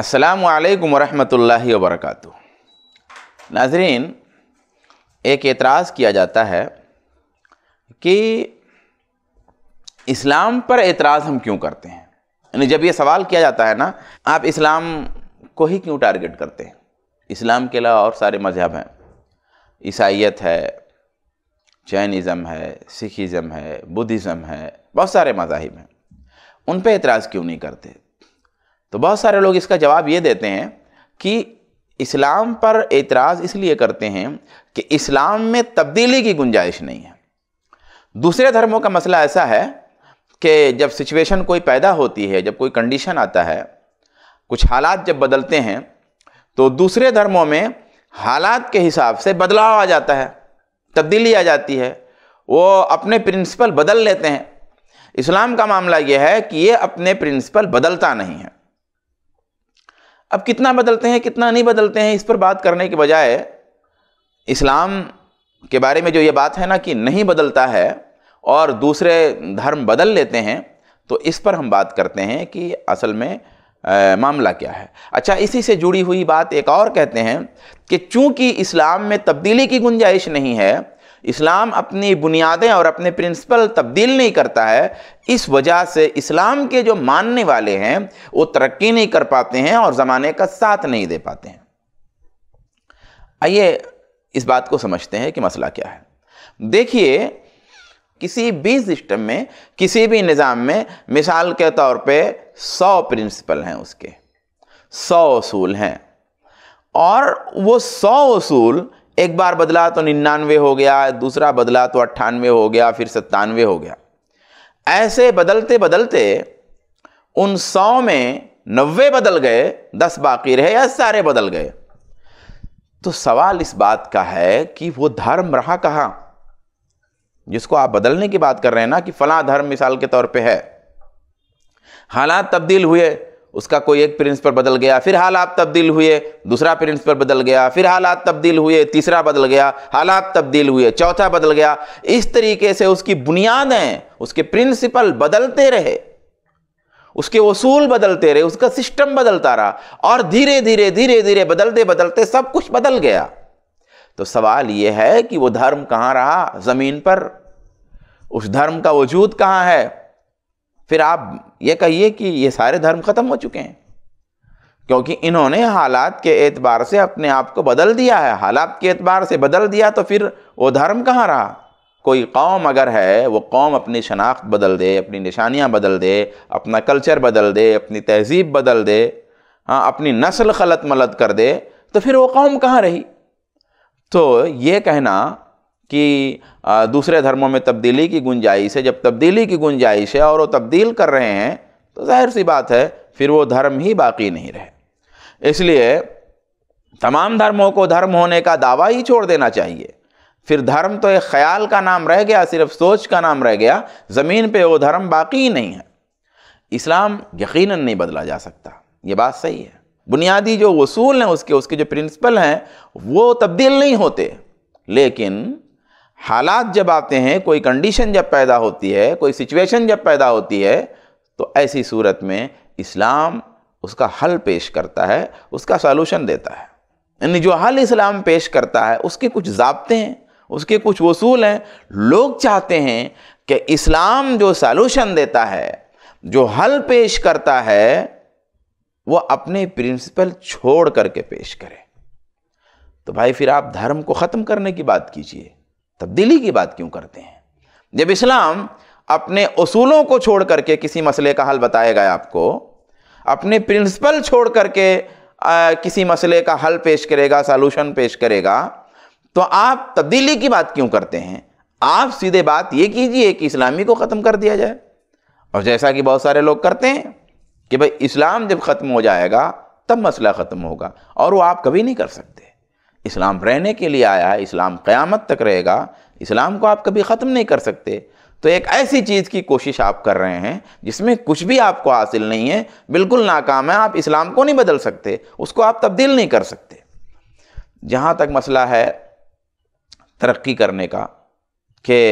असलकम वरहमल वरक नाजरीन एक एतराज़ किया जाता है कि इस्लाम पर एतराज़ हम क्यों करते हैं यानी जब ये सवाल किया जाता है ना आप इस्लाम को ही क्यों टारगेट करते हैं इस्लाम के अलावा और सारे मज़हब हैं ईसाइत है जैनिज़म है सिखिज़म है बुद्धिज़म है बहुत सारे मजाहिब हैं उन पर एतराज़ क्यों नहीं करते तो बहुत सारे लोग इसका जवाब ये देते हैं कि इस्लाम पर एतराज़ इसलिए करते हैं कि इस्लाम में तब्दीली की गुंजाइश नहीं है दूसरे धर्मों का मसला ऐसा है कि जब सिचुएशन कोई पैदा होती है जब कोई कंडीशन आता है कुछ हालात जब बदलते हैं तो दूसरे धर्मों में हालात के हिसाब से बदलाव आ जाता है तब्दीली आ जाती है वो अपने प्रिंसिपल बदल लेते हैं इस्लाम का मामला ये है कि ये अपने प्रिंसिपल बदलता नहीं है अब कितना बदलते हैं कितना नहीं बदलते हैं इस पर बात करने के बजाय इस्लाम के बारे में जो ये बात है ना कि नहीं बदलता है और दूसरे धर्म बदल लेते हैं तो इस पर हम बात करते हैं कि असल में आ, मामला क्या है अच्छा इसी से जुड़ी हुई बात एक और कहते हैं कि चूंकि इस्लाम में तब्दीली की गुंजाइश नहीं है इस्लाम अपनी बुनियादें और अपने प्रिंसिपल तब्दील नहीं करता है इस वजह से इस्लाम के जो मानने वाले हैं वो तरक्की नहीं कर पाते हैं और ज़माने का साथ नहीं दे पाते हैं आइए इस बात को समझते हैं कि मसला क्या है देखिए किसी भी सिस्टम में किसी भी निज़ाम में मिसाल के तौर पे सौ प्रिंसिपल हैं उसके सौ असूल हैं और वो सौ असूल एक बार बदला तो निन्यानवे हो गया दूसरा बदला तो अट्ठानवे हो गया फिर सत्तानवे हो गया ऐसे बदलते बदलते उन सौ में नब्बे बदल गए दस बाकी रहे या सारे बदल गए तो सवाल इस बात का है कि वो धर्म रहा कहाँ जिसको आप बदलने की बात कर रहे हैं ना कि फला धर्म मिसाल के तौर पे है हालात तब्दील हुए उसका कोई एक प्रिंसिपल बदल गया फिर हालात तब्दील हुए दूसरा प्रिंसिपल बदल गया फिर हालात तब्दील हुए तीसरा बदल गया हालात तब्दील हुए चौथा बदल गया इस तरीके से उसकी बुनियादें उसके प्रिंसिपल बदलते रहे उसके वसूल बदलते रहे उसका सिस्टम बदलता रहा और धीरे धीरे धीरे धीरे बदलते बदलते सब कुछ बदल गया तो सवाल यह है कि वो धर्म कहाँ रहा ज़मीन पर उस धर्म का वजूद कहाँ है फिर आप ये कहिए कि ये सारे धर्म ख़त्म हो चुके हैं क्योंकि इन्होंने हालात के एतबार से अपने आप को बदल दिया है हालात के एतबार से बदल दिया तो फिर वो धर्म कहाँ रहा कोई कौम अगर है वो कौम अपनी शनाख्त बदल दे अपनी निशानियाँ बदल दे अपना कल्चर बदल दे अपनी तहजीब बदल दे हाँ अपनी नस्ल खलत मलत कर दे तो फिर वो कौम कहाँ रही तो ये कहना कि दूसरे धर्मों में तब्दीली की गुंजाइश है जब तब्दीली की गुंजाइश है और वो तब्दील कर रहे हैं तो जाहिर सी बात है फिर वो धर्म ही बाकी नहीं रहे इसलिए तमाम धर्मों को धर्म होने का दावा ही छोड़ देना चाहिए फिर धर्म तो एक ख्याल का नाम रह गया सिर्फ सोच का नाम रह गया ज़मीन पे वो धर्म बाकी ही नहीं है इस्लाम यकीन नहीं बदला जा सकता ये बात सही है बुनियादी जो वसूल हैं उसके उसके जो प्रिंसिपल हैं वो तब्दील नहीं होते लेकिन हालात जब आते हैं कोई कंडीशन जब पैदा होती है कोई सिचुएशन जब पैदा होती है तो ऐसी सूरत में इस्लाम उसका हल पेश करता है उसका सॉल्यूशन देता है यानी जो हल इस्लाम पेश करता है उसके कुछ जबते हैं उसके कुछ वसूल हैं लोग चाहते हैं कि इस्लाम जो सॉल्यूशन देता है जो हल पेश करता है वो अपने प्रिंसिपल छोड़ करके पेश करे तो भाई फिर आप धर्म को ख़त्म करने की बात कीजिए तब्दीली की बात क्यों करते हैं जब इस्लाम अपने असूलों को छोड़ करके किसी मसले का हल बताएगा आपको अपने प्रिंसिपल छोड़ करके आ, किसी मसले का हल पेश करेगा सॉल्यूशन पेश करेगा तो आप तब्दीली की बात क्यों करते हैं आप सीधे बात ये कीजिए कि इस्लामी को ख़त्म कर दिया जाए और जैसा कि बहुत सारे लोग करते हैं कि भाई इस्लाम जब ख़त्म हो जाएगा तब मसला ख़त्म होगा और वो आप कभी नहीं कर सकते इस्लाम रहने के लिए आया है इस्लाम क़यामत तक रहेगा इस्लाम को आप कभी ख़त्म नहीं कर सकते तो एक ऐसी चीज़ की कोशिश आप कर रहे हैं जिसमें कुछ भी आपको हासिल नहीं है बिल्कुल नाकाम है आप इस्लाम को नहीं बदल सकते उसको आप तब्दील नहीं कर सकते जहाँ तक मसला है तरक्की करने का कि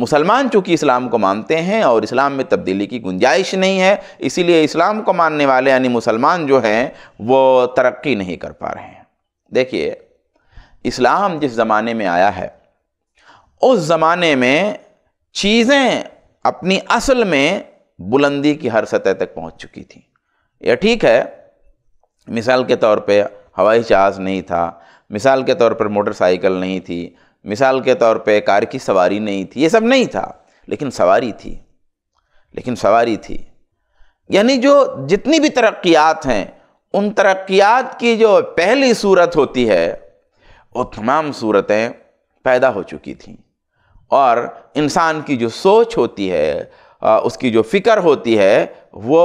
मुसलमान चूँकि इस्लाम को मानते हैं और इस्लाम में तब्दीली की गुंजाइश नहीं है इसीलिए इस्लाम को मानने वाले यानी मुसलमान जो हैं वो तरक्की नहीं कर पा रहे हैं देखिए इस्लाम जिस ज़माने में आया है उस ज़माने में चीज़ें अपनी असल में बुलंदी की हर सतह तक पहुंच चुकी थी यह ठीक है मिसाल के तौर पे हवाई जहाज़ नहीं था मिसाल के तौर पर मोटरसाइकिल नहीं थी मिसाल के तौर पे कार की सवारी नहीं थी ये सब नहीं था लेकिन सवारी थी लेकिन सवारी थी यानी जो जितनी भी तरक्यात हैं उन तरक्यात की जो पहली सूरत होती है वो तमाम सूरतें पैदा हो चुकी थी और इंसान की जो सोच होती है उसकी जो फ़िक्र होती है वो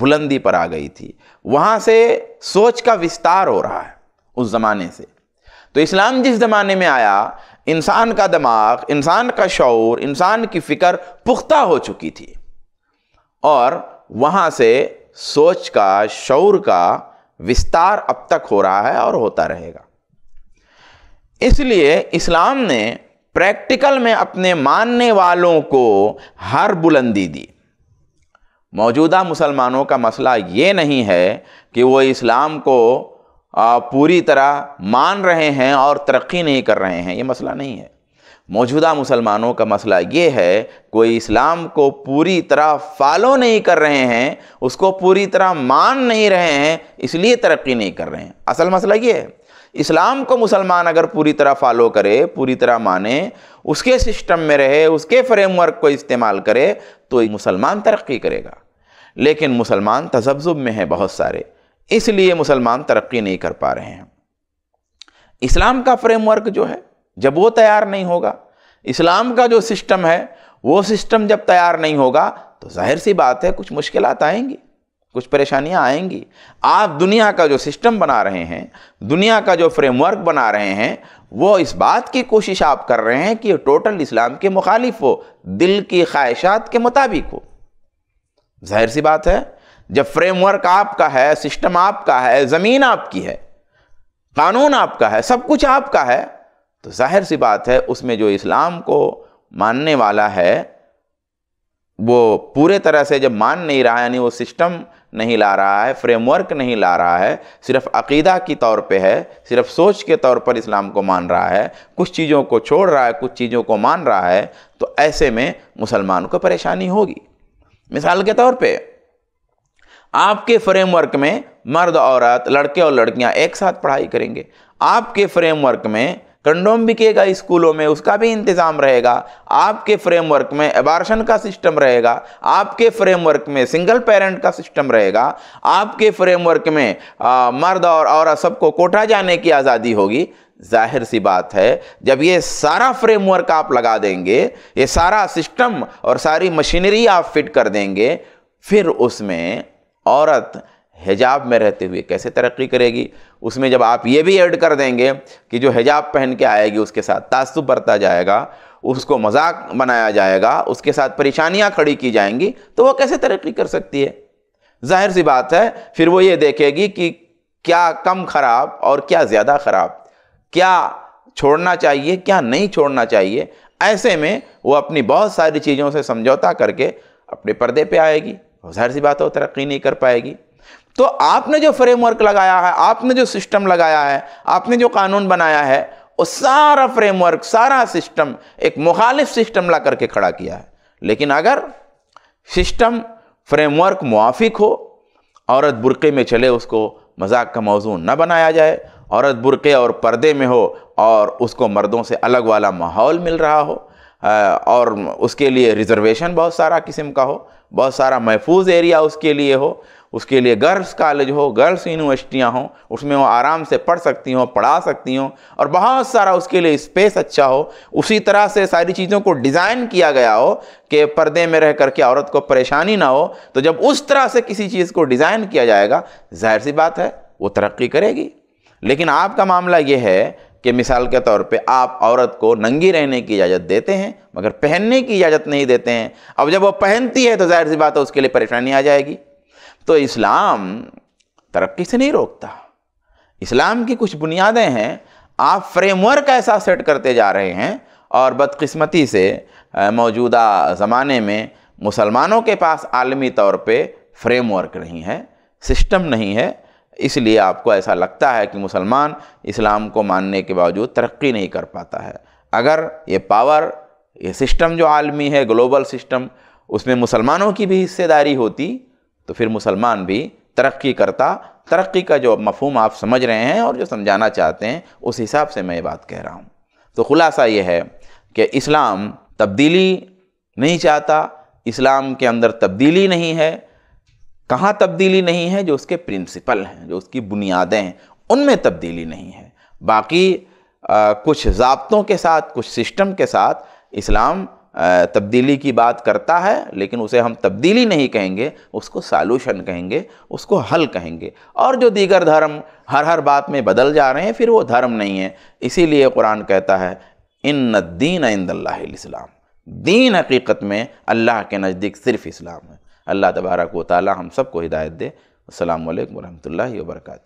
बुलंदी पर आ गई थी वहाँ से सोच का विस्तार हो रहा है उस ज़माने से तो इस्लाम जिस ज़माने में आया इंसान का दिमाग इंसान का शौर इंसान की फ़िक्र पुख्ता हो चुकी थी और वहाँ से सोच का शौर का विस्तार अब तक हो रहा है और होता रहेगा इसलिए इस्लाम ने प्रैक्टिकल में अपने मानने वालों को हर बुलंदी दी मौजूदा मुसलमानों का मसला ये नहीं है कि वो इस्लाम को पूरी तरह मान रहे हैं और तरक्की नहीं कर रहे हैं ये मसला नहीं है मौजूदा मुसलमानों का मसला ये है कोई इस्लाम को पूरी तरह फॉलो नहीं कर रहे हैं उसको पूरी तरह मान नहीं रहे हैं इसलिए तरक्की नहीं कर रहे हैं असल मसला ये है इस्लाम को मुसलमान अगर पूरी तरह फॉलो करे पूरी तरह माने उसके सिस्टम में रहे उसके फ्रेमवर्क को इस्तेमाल करे तो मुसलमान तरक्की करेगा लेकिन मुसलमान तजब्जुब में हैं बहुत सारे इसलिए मुसलमान तरक्की नहीं कर पा रहे हैं इस्लाम का फ्रेमवर्क जो है जब वो तैयार नहीं होगा इस्लाम का जो सिस्टम है वो सिस्टम जब तैयार नहीं होगा तो जाहिर सी बात है कुछ मुश्किल आएंगी कुछ परेशानियां आएंगी आप दुनिया का जो सिस्टम बना रहे हैं दुनिया का जो फ्रेमवर्क बना रहे हैं वो इस बात की कोशिश आप कर रहे हैं कि टोटल इस्लाम के मुखालिफ हो दिल की ख्वाहिशात के मुताबिक हो जाहिर सी बात है जब फ्रेमवर्क आपका है सिस्टम आपका है ज़मीन आपकी है कानून आपका है सब कुछ आपका है तो जाहिर सी बात है उसमें जो इस्लाम को मानने वाला है वो पूरे तरह से जब मान नहीं रहा यानी वो सिस्टम नहीं ला रहा है फ्रेमवर्क नहीं ला रहा है सिर्फ अकीदा की तौर पे है सिर्फ सोच के तौर पर इस्लाम को मान रहा है कुछ चीज़ों को छोड़ रहा है कुछ चीज़ों को मान रहा है तो ऐसे में मुसलमान को परेशानी होगी मिसाल के तौर पे आपके फ्रेमवर्क में मर्द औरत लड़के और लड़कियां एक साथ पढ़ाई करेंगे आपके फ्रेमवर्क में कंडोम बिकेगा स्कूलों में उसका भी इंतज़ाम रहेगा आपके फ्रेमवर्क में एबार्शन का सिस्टम रहेगा आपके फ्रेमवर्क में सिंगल पेरेंट का सिस्टम रहेगा आपके फ्रेमवर्क में आ, मर्द और औरत सबको कोटा जाने की आज़ादी होगी जाहिर सी बात है जब ये सारा फ्रेमवर्क आप लगा देंगे ये सारा सिस्टम और सारी मशीनरी आप फिट कर देंगे फिर उसमें औरत हिजाब में रहते हुए कैसे तरक्की करेगी उसमें जब आप ये भी ऐड कर देंगे कि जो हिजाब पहन के आएगी उसके साथ तासुब बरता जाएगा उसको मजाक बनाया जाएगा उसके साथ परेशानियां खड़ी की जाएंगी तो वो कैसे तरक्की कर सकती है जाहिर सी बात है फिर वो ये देखेगी कि क्या कम ख़राब और क्या ज़्यादा ख़राब क्या छोड़ना चाहिए क्या नहीं छोड़ना चाहिए ऐसे में वो अपनी बहुत सारी चीज़ों से समझौता करके अपने पर्दे पे आएगी जाहिर सी बात है वो तरक्की नहीं कर पाएगी तो आपने जो फ्रेमवर्क लगाया है आपने जो सिस्टम लगाया है आपने जो कानून बनाया है वो सारा फ्रेमवर्क सारा सिस्टम एक मुखालिफ सिस्टम ला करके खड़ा किया है लेकिन अगर सिस्टम फ्रेमवर्क मुआफिक हो औरत बुरके में चले उसको मजाक का मौजू न बनाया जाए औरत बुरके और पर्दे में हो और उसको मर्दों से अलग वाला माहौल मिल रहा हो और उसके लिए रिजर्वेशन बहुत सारा किस्म का हो बहुत सारा महफूज एरिया उसके लिए हो उसके लिए गर्ल्स कॉलेज हो गर्ल्स यूनिवर्सिटियाँ हों उसमें वो आराम से पढ़ सकती हों पढ़ा सकती हों और बहुत सारा उसके लिए स्पेस अच्छा हो उसी तरह से सारी चीज़ों को डिज़ाइन किया गया हो कि पर्दे में रह करके औरत को परेशानी ना हो तो जब उस तरह से किसी चीज़ को डिज़ाइन किया जाएगा जाहिर सी बात है वो तरक्की करेगी लेकिन आपका मामला ये है कि मिसाल के तौर पे आप औरत को नंगी रहने की इजाज़त देते हैं मगर पहनने की इजाज़त नहीं देते हैं अब जब वो पहनती है तो जाहिर सी बात है उसके लिए परेशानी आ जाएगी तो इस्लाम तरक्की से नहीं रोकता इस्लाम की कुछ बुनियादें हैं आप फ्रेमवर्क ऐसा सेट करते जा रहे हैं और बदकिस्मती से मौजूदा ज़माने में मुसलमानों के पास आलमी तौर पर फ्रेमवर्क नहीं है सिस्टम नहीं है इसलिए आपको ऐसा लगता है कि मुसलमान इस्लाम को मानने के बावजूद तरक्की नहीं कर पाता है अगर ये पावर ये सिस्टम जो आलमी है ग्लोबल सिस्टम उसमें मुसलमानों की भी हिस्सेदारी होती तो फिर मुसलमान भी तरक्की करता तरक्की का जो मफहम आप समझ रहे हैं और जो समझाना चाहते हैं उस हिसाब से मैं ये बात कह रहा हूँ तो ख़ुलासा ये है कि इस्लाम तब्दीली नहीं चाहता इस्लाम के अंदर तब्दीली नहीं है कहाँ तब्दीली नहीं है जो उसके प्रिंसिपल हैं जो उसकी बुनियादें हैं उनमें तब्दीली नहीं है बाकी आ, कुछ जबतों के साथ कुछ सिस्टम के साथ इस्लाम तब्दीली की बात करता है लेकिन उसे हम तब्दीली नहीं कहेंगे उसको सॉल्यूशन कहेंगे उसको हल कहेंगे और जो दीगर धर्म हर हर बात में बदल जा रहे हैं फिर वो धर्म नहीं है इसीलिए कुरान कहता है इन दीन इंदल्लाम दीन हकीकत में अल्लाह के नज़दीक सिर्फ इस्लाम है अल्लाह तबारक व ताली हम सबको हिदायत दे असल वरहमल वर्का